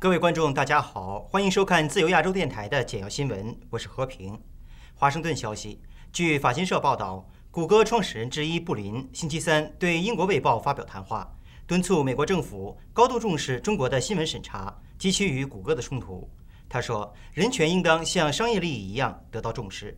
各位观众，大家好，欢迎收看自由亚洲电台的简要新闻，我是和平。华盛顿消息，据法新社报道，谷歌创始人之一布林星期三对英国《卫报》发表谈话，敦促美国政府高度重视中国的新闻审查及其与谷歌的冲突。他说：“人权应当像商业利益一样得到重视。”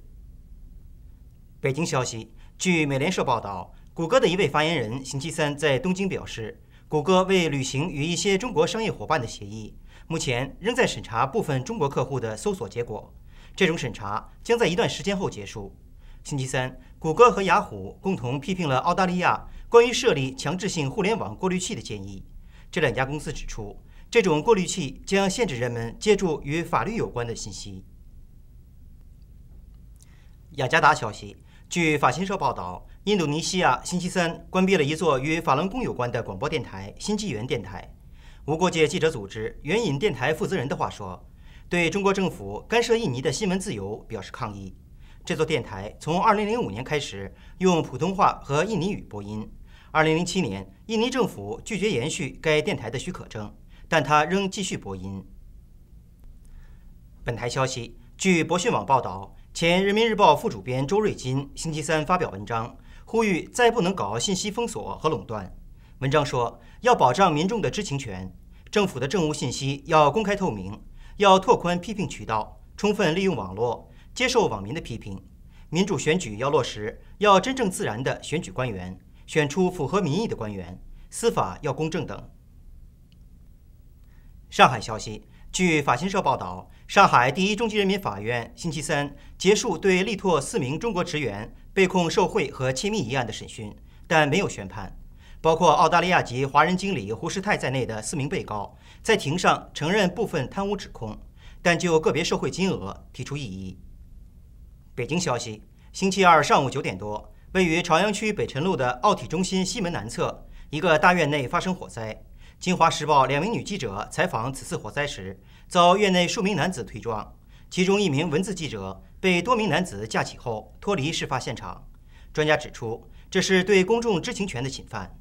北京消息，据美联社报道，谷歌的一位发言人星期三在东京表示，谷歌为履行与一些中国商业伙伴的协议，目前仍在审查部分中国客户的搜索结果。这种审查将在一段时间后结束。星期三，谷歌和雅虎共同批评了澳大利亚关于设立强制性互联网过滤器的建议。这两家公司指出，这种过滤器将限制人们接触与法律有关的信息。雅加达消息。据法新社报道，印度尼西亚星期三关闭了一座与法轮功有关的广播电台——新纪元电台。无国界记者组织援引电台负责人的话说，对中国政府干涉印尼的新闻自由表示抗议。这座电台从2005年开始用普通话和印尼语播音。2007年，印尼政府拒绝延续该电台的许可证，但它仍继续播音。本台消息，据博讯网报道。前人民日报副主编周瑞金星期三发表文章，呼吁再不能搞信息封锁和垄断。文章说，要保障民众的知情权，政府的政务信息要公开透明，要拓宽批评渠道，充分利用网络接受网民的批评。民主选举要落实，要真正自然的选举官员，选出符合民意的官员。司法要公正等。上海消息。据法新社报道，上海第一中级人民法院星期三结束对力拓四名中国职员被控受贿和窃密一案的审讯，但没有宣判。包括澳大利亚籍华人经理胡世泰在内的四名被告在庭上承认部分贪污指控，但就个别受贿金额提出异议。北京消息：星期二上午九点多，位于朝阳区北辰路的奥体中心西门南侧一个大院内发生火灾。《京华时报》两名女记者采访此次火灾时，遭院内数名男子推撞，其中一名文字记者被多名男子架起后脱离事发现场。专家指出，这是对公众知情权的侵犯。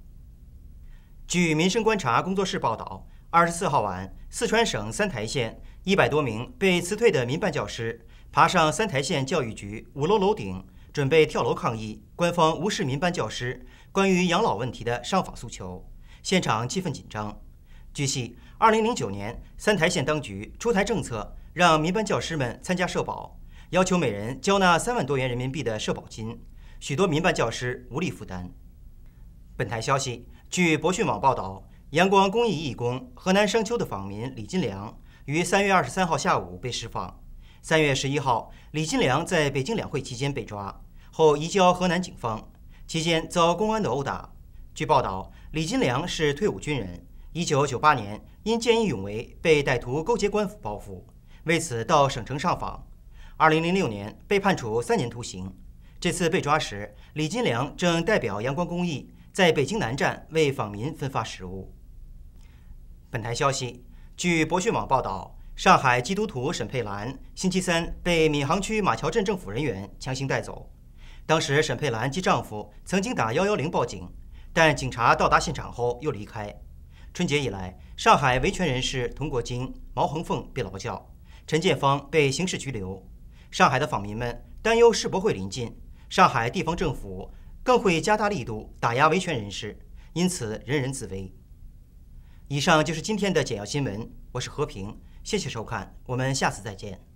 据民生观察工作室报道，二十四号晚，四川省三台县一百多名被辞退的民办教师爬上三台县教育局五楼楼顶，准备跳楼抗议官方无视民办教师关于养老问题的上访诉求。现场气氛紧张。据悉，二零零九年三台县当局出台政策，让民办教师们参加社保，要求每人交纳三万多元人民币的社保金，许多民办教师无力负担。本台消息：据博讯网报道，阳光公益义工、河南商丘的访民李金良，于三月二十三号下午被释放。三月十一号，李金良在北京两会期间被抓，后移交河南警方，期间遭公安的殴打。据报道，李金良是退伍军人。1998年，因见义勇为被歹徒勾结官府报复，为此到省城上访。2006年被判处三年徒刑。这次被抓时，李金良正代表阳光公益在北京南站为访民分发食物。本台消息：据博讯网报道，上海基督徒沈佩兰星期三被闵行区马桥镇政府人员强行带走。当时，沈佩兰及丈夫曾经打110报警。但警察到达现场后又离开。春节以来，上海维权人士童国金、毛恒凤被劳教，陈建芳被刑事拘留。上海的访民们担忧世博会临近，上海地方政府更会加大力度打压维权人士，因此人人自危。以上就是今天的简要新闻，我是和平，谢谢收看，我们下次再见。